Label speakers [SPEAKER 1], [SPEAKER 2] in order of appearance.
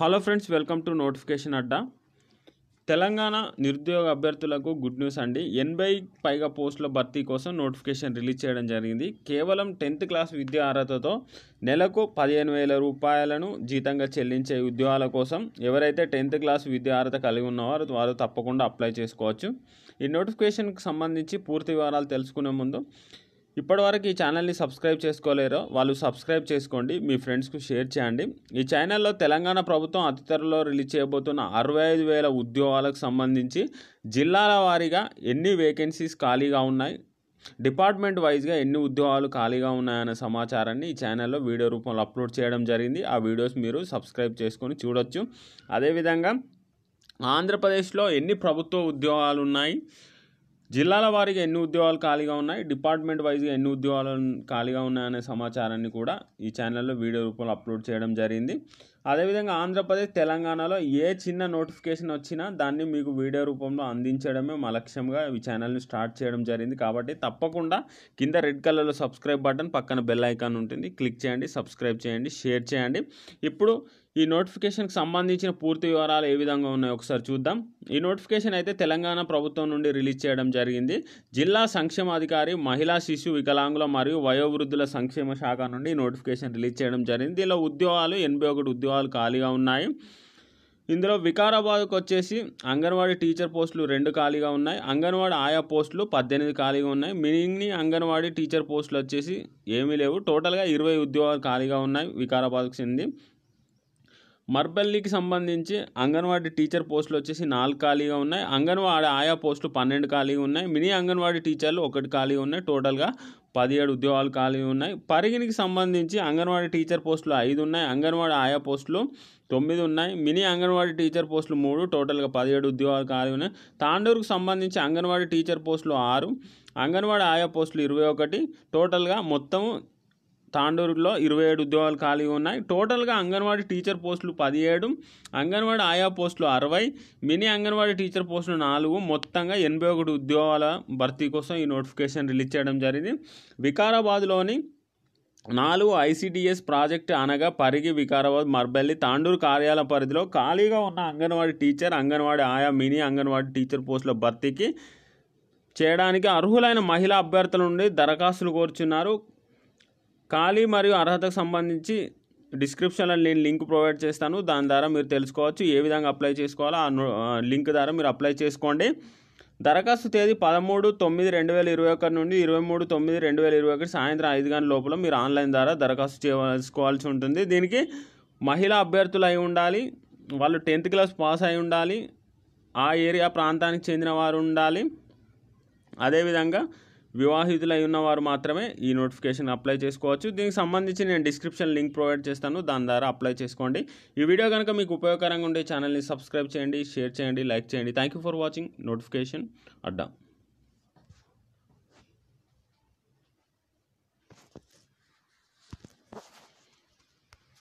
[SPEAKER 1] hello friends welcome to notification Adda Telangana నిరుద్యోగ అభ్యర్థులకు good news అండి ఎనభై పైగా పోస్టుల భర్తీ కోసం నోటిఫికేషన్ రిలీజ్ చేయడం జరిగింది కేవలం టెన్త్ క్లాస్ విద్యా అర్హతతో నెలకు పదిహేను వేల రూపాయలను జీతంగా చెల్లించే ఉద్యోగాల కోసం ఎవరైతే టెన్త్ క్లాస్ విద్యా అర్హత కలిగి ఉన్నవారు వారు తప్పకుండా అప్లై చేసుకోవచ్చు ఈ నోటిఫికేషన్కి సంబంధించి పూర్తి వివరాలు తెలుసుకునే ముందు ఇప్పటివరకు ఈ ఛానల్ని సబ్స్క్రైబ్ చేసుకోలేరో వాళ్ళు సబ్స్క్రైబ్ చేసుకోండి మీ ఫ్రెండ్స్కు షేర్ చేయండి ఈ ఛానల్లో తెలంగాణ ప్రభుత్వం అతి త్వరలో రిలీజ్ చేయబోతున్న అరవై ఐదు వేల ఉద్యోగాలకు సంబంధించి జిల్లాల వారీగా ఎన్ని వేకెన్సీస్ ఖాళీగా ఉన్నాయి డిపార్ట్మెంట్ వైజ్గా ఎన్ని ఉద్యోగాలు ఖాళీగా ఉన్నాయనే సమాచారాన్ని ఈ ఛానల్లో వీడియో రూపంలో అప్లోడ్ చేయడం జరిగింది ఆ వీడియోస్ మీరు సబ్స్క్రైబ్ చేసుకొని చూడొచ్చు అదేవిధంగా ఆంధ్రప్రదేశ్లో ఎన్ని ప్రభుత్వ ఉద్యోగాలు ఉన్నాయి జిల్లాల వారీగా ఎన్ని ఉద్యోగాలు ఖాళీగా ఉన్నాయి డిపార్ట్మెంట్ వైజ్గా ఎన్ని ఉద్యోగాలు ఖాళీగా ఉన్నాయనే సమాచారాన్ని కూడా ఈ ఛానల్లో వీడియో రూపంలో అప్లోడ్ చేయడం జరిగింది అదేవిధంగా ఆంధ్రప్రదేశ్ తెలంగాణలో ఏ చిన్న నోటిఫికేషన్ వచ్చినా దాన్ని మీకు వీడియో రూపంలో అందించడమే మా లక్ష్యంగా ఈ ఛానల్ని స్టార్ట్ చేయడం జరిగింది కాబట్టి తప్పకుండా కింద రెడ్ కలర్లో సబ్స్క్రైబ్ బటన్ పక్కన బెల్ ఐకాన్ ఉంటుంది క్లిక్ చేయండి సబ్స్క్రైబ్ చేయండి షేర్ చేయండి ఇప్పుడు ఈ నోటిఫికేషన్కి సంబంధించిన పూర్తి వివరాలు ఏ విధంగా ఉన్నాయి ఒకసారి చూద్దాం ఈ నోటిఫికేషన్ అయితే తెలంగాణ ప్రభుత్వం నుండి రిలీజ్ చేయడం జరిగింది జిల్లా సంక్షేమాధికారి మహిళా శిశు వికలాంగుల మరియు వయోవృద్ధుల సంక్షేమ శాఖ నుండి నోటిఫికేషన్ రిలీజ్ చేయడం జరిగింది దీనిలో ఉద్యోగాలు ఎనభై ఒకటి ఉద్యోగాలు ఖాళీగా ఉన్నాయి ఇందులో వికారాబాద్కు వచ్చేసి అంగన్వాడీ టీచర్ పోస్టులు రెండు ఖాళీగా ఉన్నాయి అంగన్వాడీ ఆయా పోస్టులు పద్దెనిమిది ఖాళీగా ఉన్నాయి మినింగ్ని అంగన్వాడీ టీచర్ పోస్టులు వచ్చేసి ఏమీ లేవు టోటల్గా ఇరవై ఉద్యోగాలు ఖాళీగా ఉన్నాయి వికారాబాద్కు చెంది మర్బల్లికి సంబంధించి అంగన్వాడీ టీచర్ పోస్టులు వచ్చేసి నాలుగు ఖాళీగా ఉన్నాయి అంగన్వాడీ ఆయా పోస్టులు పన్నెండు ఖాళీగా ఉన్నాయి మినీ అంగన్వాడీ టీచర్లు ఒకటి ఖాళీగా ఉన్నాయి టోటల్గా పదిహేడు ఉద్యోగాలు ఖాళీ ఉన్నాయి పరిగినికి సంబంధించి అంగన్వాడీ టీచర్ పోస్టులు ఐదు ఉన్నాయి అంగన్వాడీ ఆయా పోస్టులు తొమ్మిది ఉన్నాయి మినీ అంగన్వాడీ టీచర్ పోస్టులు మూడు టోటల్గా పదిహేడు ఉద్యోగాలు ఖాళీ ఉన్నాయి తాండూరుకు సంబంధించి అంగన్వాడీ టీచర్ పోస్టులు ఆరు అంగన్వాడీ ఆయా పోస్టులు ఇరవై ఒకటి టోటల్గా మొత్తం తాండూరులో ఇరవై ఏడు ఉద్యోగాలు ఖాళీగా ఉన్నాయి టోటల్గా అంగన్వాడీ టీచర్ పోస్టులు పదిహేడు అంగన్వాడీ ఆయా పోస్టులు అరవై మినీ అంగన్వాడీ టీచర్ పోస్టులు నాలుగు మొత్తంగా ఎనభై ఒకటి ఉద్యోగాల భర్తీ కోసం ఈ నోటిఫికేషన్ రిలీజ్ చేయడం జరిగింది వికారాబాద్లోని నాలుగు ఐసిడిఎస్ ప్రాజెక్టు అనగా పరిగి వికారాబాద్ మర్బల్లి తాండూరు కార్యాలయ పరిధిలో ఖాళీగా ఉన్న అంగన్వాడీ టీచర్ అంగన్వాడీ ఆయా మినీ అంగన్వాడీ టీచర్ పోస్టుల భర్తీకి చేయడానికి అర్హులైన మహిళా అభ్యర్థుల నుండి దరఖాస్తులు కోరుచున్నారు ఖాళీ మరియు అర్హతకు సంబంధించి డిస్క్రిప్షన్లో నేను లింక్ ప్రొవైడ్ చేస్తాను దాని ద్వారా మీరు తెలుసుకోవచ్చు ఏ విధంగా అప్లై చేసుకోవాలో ఆ లింక్ ద్వారా మీరు అప్లై చేసుకోండి దరఖాస్తు తేదీ పదమూడు తొమ్మిది రెండు వేల ఇరవై ఒకటి నుండి ఇరవై మూడు తొమ్మిది రెండు వేల ఇరవై ఒకటి సాయంత్రం ఐదు గంటల లోపల మీరు ఆన్లైన్ ద్వారా దరఖాస్తు చేసుకోవాల్సి ఉంటుంది దీనికి మహిళా అభ్యర్థులు అయి ఉండాలి వాళ్ళు టెన్త్ క్లాస్ పాస్ అయి ఉండాలి ఆ ఏరియా ప్రాంతానికి చెందిన వారు ఉండాలి అదేవిధంగా వివాహితులై ఉన్నవారు మాత్రమే ఈ నోటిఫికేషన్ అప్లై చేసుకోవచ్చు దీనికి సంబంధించి నేను డిస్క్రిప్షన్ లింక్ ప్రొవైడ్ చేస్తాను దాని ద్వారా అప్లై చేసుకోండి ఈ వీడియో కనుక మీకు ఉపయోగకరంగా ఉండే ఛానల్ని సబ్స్క్రైబ్ చేయండి షేర్ చేయండి లైక్ చేయండి thank you for watching notification Adda